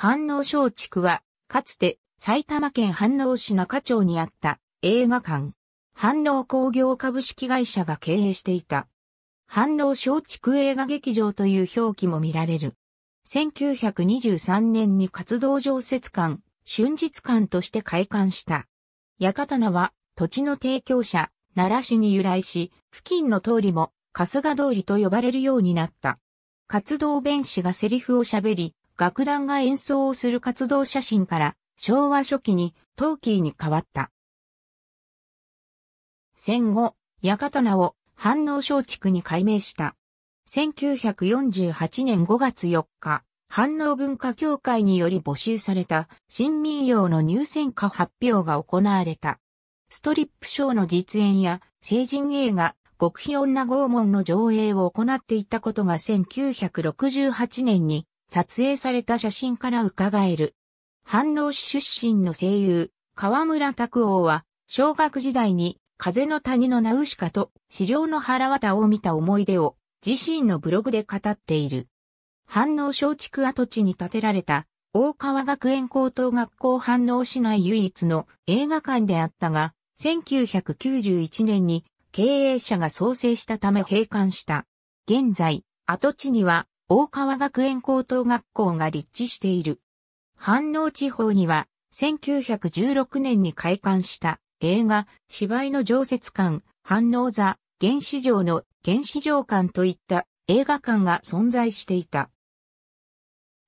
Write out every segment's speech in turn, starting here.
飯能松竹は、かつて埼玉県飯能市中町にあった映画館、飯能工業株式会社が経営していた。飯能松竹映画劇場という表記も見られる。1923年に活動常設館、春日館として開館した。館名は土地の提供者、奈良市に由来し、付近の通りも春日通りと呼ばれるようになった。活動弁士がセリフを喋り、楽団が演奏をする活動写真から昭和初期にトーキーに変わった。戦後、館刀を反応小畜に改名した。1948年5月4日、反応文化協会により募集された新民謡の入選歌発表が行われた。ストリップショーの実演や成人映画、極秘女拷問の上映を行っていたことが1968年に撮影された写真から伺える。反応市出身の声優、河村拓王は、小学時代に、風の谷のナウシカと、資料の腹渡を見た思い出を、自身のブログで語っている。反応小築跡地に建てられた、大川学園高等学校反応市内唯一の映画館であったが、1991年に経営者が創生したため閉館した。現在、跡地には大川学園高等学校が立地している。反応地方には、1916年に開館した映画、芝居の常設館、反応座、原始場の原始場館といった映画館が存在していた。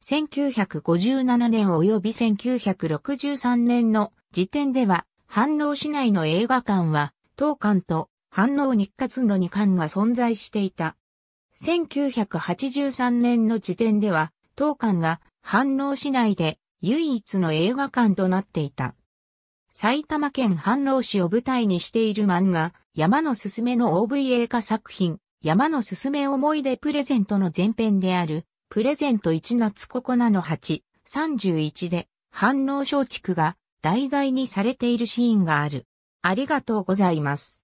1957年及び1963年の時点では、反応市内の映画館は、当館と反応日活の2館が存在していた。1983年の時点では、当館が応し市内で唯一の映画館となっていた。埼玉県反応市を舞台にしている漫画、山のすすめの OVA 化作品、山のすすめ思い出プレゼントの前編である、プレゼント1夏9の8、31で、反応小地区が題材にされているシーンがある。ありがとうございます。